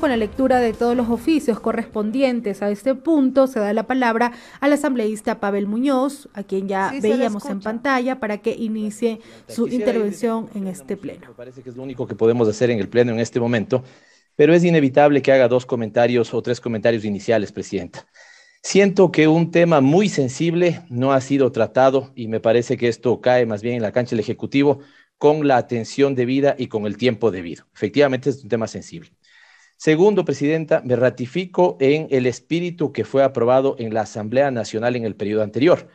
Con la lectura de todos los oficios correspondientes a este punto, se da la palabra al asambleísta Pavel Muñoz, a quien ya veíamos en pantalla, para que inicie su intervención en este pleno. Me parece que es lo único que podemos hacer en el pleno en este momento, pero es inevitable que haga dos comentarios o tres comentarios iniciales, Presidenta. Siento que un tema muy sensible no ha sido tratado y me parece que esto cae más bien en la cancha del Ejecutivo con la atención debida y con el tiempo debido. Efectivamente es un tema sensible. Segundo, Presidenta, me ratifico en el espíritu que fue aprobado en la Asamblea Nacional en el periodo anterior.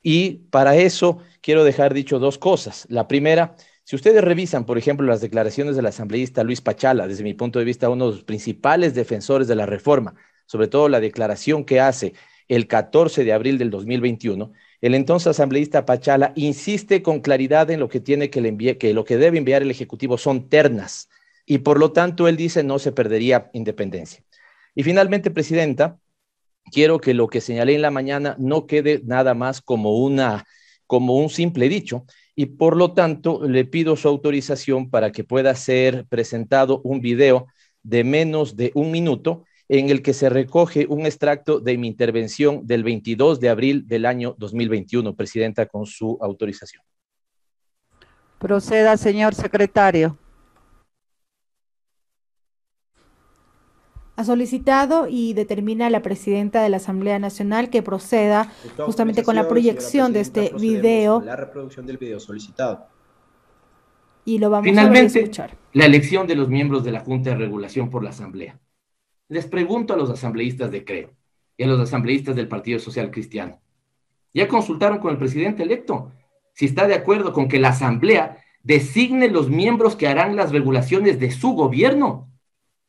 Y para eso quiero dejar dicho dos cosas. La primera, si ustedes revisan, por ejemplo, las declaraciones del asambleísta Luis Pachala, desde mi punto de vista, uno de los principales defensores de la reforma, sobre todo la declaración que hace el 14 de abril del 2021, el entonces asambleísta Pachala insiste con claridad en lo que tiene que, que lo que debe enviar el Ejecutivo son ternas y por lo tanto él dice no se perdería independencia. Y finalmente, Presidenta, quiero que lo que señalé en la mañana no quede nada más como, una, como un simple dicho y por lo tanto le pido su autorización para que pueda ser presentado un video de menos de un minuto en el que se recoge un extracto de mi intervención del 22 de abril del año 2021. Presidenta, con su autorización. Proceda, señor secretario. ha solicitado y determina a la presidenta de la Asamblea Nacional que proceda justamente con la proyección de este video. La reproducción del video solicitado. Y lo vamos a escuchar. La elección de los miembros de la Junta de Regulación por la Asamblea. Les pregunto a los asambleístas de CREO y a los asambleístas del Partido Social Cristiano. ¿Ya consultaron con el presidente electo si está de acuerdo con que la Asamblea designe los miembros que harán las regulaciones de su gobierno?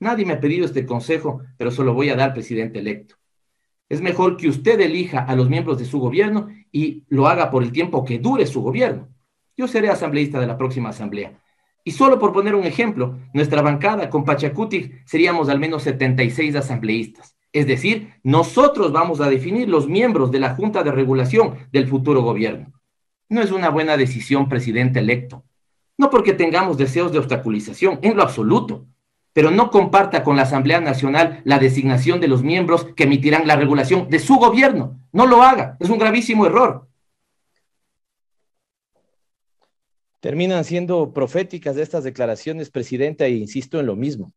Nadie me ha pedido este consejo, pero se lo voy a dar, presidente electo. Es mejor que usted elija a los miembros de su gobierno y lo haga por el tiempo que dure su gobierno. Yo seré asambleísta de la próxima asamblea. Y solo por poner un ejemplo, nuestra bancada con Pachacuti seríamos al menos 76 asambleístas. Es decir, nosotros vamos a definir los miembros de la Junta de Regulación del futuro gobierno. No es una buena decisión, presidente electo. No porque tengamos deseos de obstaculización, en lo absoluto pero no comparta con la Asamblea Nacional la designación de los miembros que emitirán la regulación de su gobierno. No lo haga, es un gravísimo error. Terminan siendo proféticas estas declaraciones, Presidenta, e insisto en lo mismo.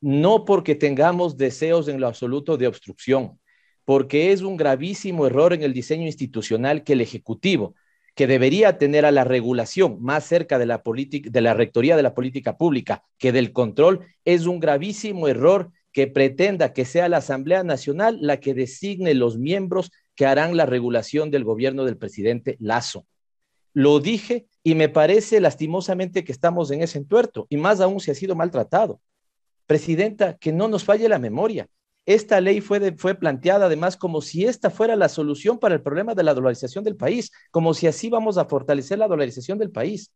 No porque tengamos deseos en lo absoluto de obstrucción, porque es un gravísimo error en el diseño institucional que el Ejecutivo, que debería tener a la regulación más cerca de la, de la rectoría de la política pública que del control, es un gravísimo error que pretenda que sea la Asamblea Nacional la que designe los miembros que harán la regulación del gobierno del presidente Lazo. Lo dije y me parece lastimosamente que estamos en ese entuerto, y más aún si ha sido maltratado. Presidenta, que no nos falle la memoria. Esta ley fue, planteada además como si esta fuera la solución para el problema de la dolarización del país, como si así vamos a fortalecer la dolarización del país.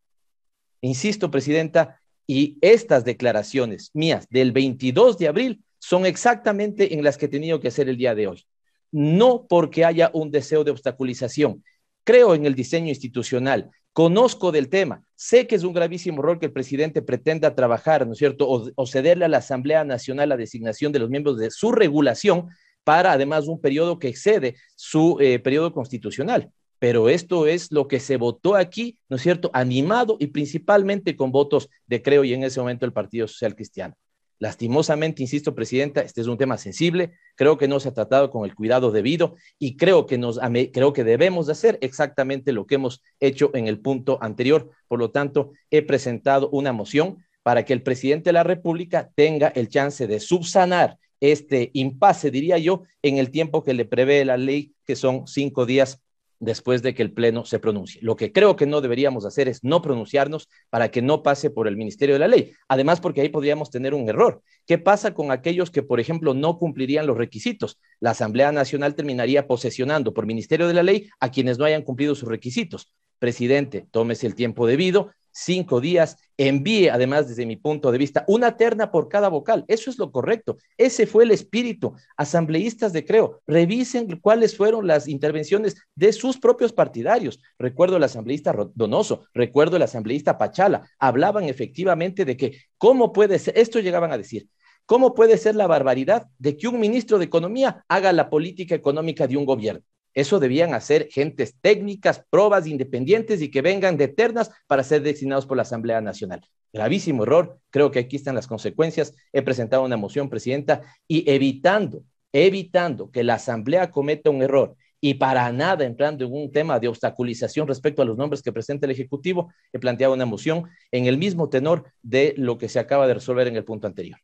Insisto, Presidenta, y estas declaraciones mías del 22 de abril son exactamente en las que he tenido que hacer el día de hoy. No porque haya un deseo de obstaculización. Creo en el diseño institucional, Conozco del tema, sé que es un gravísimo error que el presidente pretenda trabajar, ¿no es cierto?, o, cederle a la Asamblea Nacional la designación de los miembros de su regulación para además un periodo que excede su eh, periodo constitucional. Pero esto es lo que se votó aquí, ¿no es cierto?, animado y principalmente con votos de Creo y en ese momento el Partido Social Cristiano. Lastimosamente, insisto, Presidenta, este es un tema sensible, creo que no se ha tratado con el cuidado debido y creo que, nos, creo que debemos de hacer exactamente lo que hemos hecho en el punto anterior. Por lo tanto, he presentado una moción para que el presidente de la República tenga el chance de subsanar este impasse, diría yo, en el tiempo que le prevé la ley, que son cinco días después de que el Pleno se pronuncie. Lo que creo que no deberíamos hacer es no pronunciarnos para que no pase por el Ministerio de la Ley. Además, porque ahí podríamos tener un error. ¿Qué pasa con aquellos que, por ejemplo, no cumplirían los requisitos? La Asamblea Nacional terminaría posesionando por Ministerio de la Ley a quienes no hayan cumplido sus requisitos. Presidente, tómese el tiempo debido, cinco días, envíe además desde mi punto de vista una terna por cada vocal. Eso es lo correcto. Ese fue el espíritu. Asambleístas de Creo, revisen cuáles fueron las intervenciones de sus propios partidarios. Recuerdo el asambleísta Donoso, recuerdo el asambleísta Pachala. Hablaban efectivamente de que, ¿cómo puede ser? Esto llegaban a decir. ¿Cómo puede ser la barbaridad de que un ministro de Economía haga la política económica de un gobierno? Eso debían hacer gentes técnicas, pruebas independientes y que vengan de ternas para ser designados por la Asamblea Nacional. Gravísimo error. Creo que aquí están las consecuencias. He presentado una moción, Presidenta, y evitando, evitando que la Asamblea cometa un error y para nada entrando en un tema de obstaculización respecto a los nombres que presenta el Ejecutivo, he planteado una moción en el mismo tenor de lo que se acaba de resolver en el punto anterior.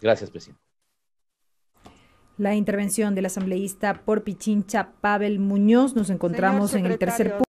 Gracias, Presidenta. La intervención del asambleísta por Pichincha Pavel Muñoz. Nos encontramos en el tercer punto.